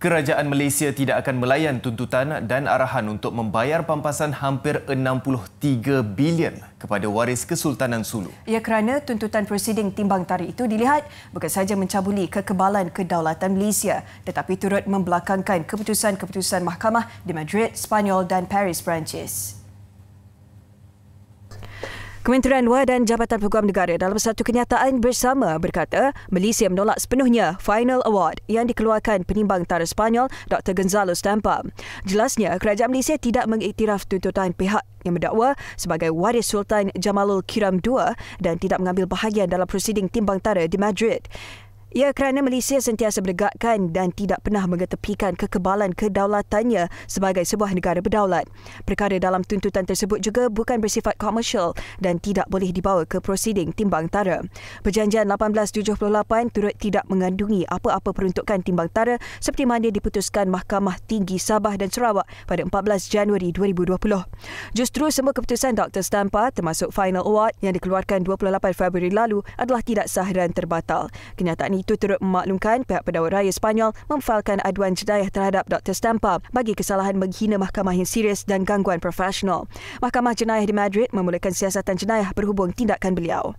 Kerajaan Malaysia tidak akan melayan tuntutan dan arahan untuk membayar pampasan hampir 63 bilion kepada waris Kesultanan Sulu. Ya kerana tuntutan prosiding timbang tarik itu dilihat bukan sahaja mencabuli kekebalan kedaulatan Malaysia tetapi turut membelakangkan keputusan-keputusan mahkamah di Madrid, Spanyol dan Paris, Perancis. Kementerian Luar dan Jabatan Peguam Negara dalam satu kenyataan bersama berkata Malaysia menolak sepenuhnya final award yang dikeluarkan penimbang tara Spanyol Dr. Gonzalo Stampa. Jelasnya, kerajaan Malaysia tidak mengiktiraf tuntutan pihak yang mendakwa sebagai waris Sultan Jamalul Kiram II dan tidak mengambil bahagian dalam prosiding timbang tara di Madrid. Ya kerana Malaysia sentiasa menegakkan dan tidak pernah mengetepikan kekebalan kedaulatannya sebagai sebuah negara berdaulat. Perkara dalam tuntutan tersebut juga bukan bersifat komersial dan tidak boleh dibawa ke prosiding timbang tara. Perjanjian 1878 turut tidak mengandungi apa-apa peruntukan timbang tara seperti mana diputuskan Mahkamah Tinggi Sabah dan Sarawak pada 14 Januari 2020. Justru semua keputusan Dr. Stampa termasuk final award yang dikeluarkan 28 Februari lalu adalah tidak sah dan terbatal. Kenyataan itu turut memaklumkan pihak pendawat raya Sepanyol memfailkan aduan jenayah terhadap Dr. Stampa bagi kesalahan menghina mahkamah yang serius dan gangguan profesional. Mahkamah jenayah di Madrid memulakan siasatan jenayah berhubung tindakan beliau.